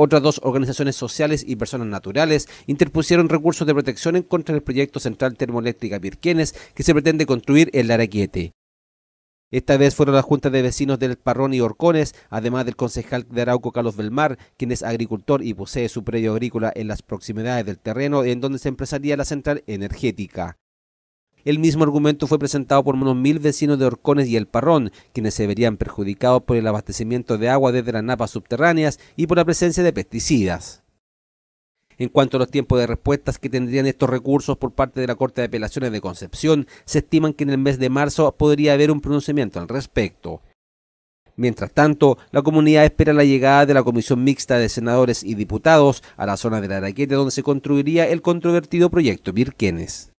Otras dos organizaciones sociales y personas naturales interpusieron recursos de protección en contra del proyecto Central Termoeléctrica Virquienes, que se pretende construir en Laraquiete. Esta vez fueron la Junta de vecinos del Parrón y Orcones, además del concejal de Arauco Carlos Belmar, quien es agricultor y posee su predio agrícola en las proximidades del terreno en donde se empezaría la central energética. El mismo argumento fue presentado por unos mil vecinos de Orcones y El Parrón, quienes se verían perjudicados por el abastecimiento de agua desde las napas subterráneas y por la presencia de pesticidas. En cuanto a los tiempos de respuestas que tendrían estos recursos por parte de la Corte de Apelaciones de Concepción, se estiman que en el mes de marzo podría haber un pronunciamiento al respecto. Mientras tanto, la comunidad espera la llegada de la Comisión Mixta de Senadores y Diputados a la zona de la Araquete donde se construiría el controvertido proyecto Virquenes.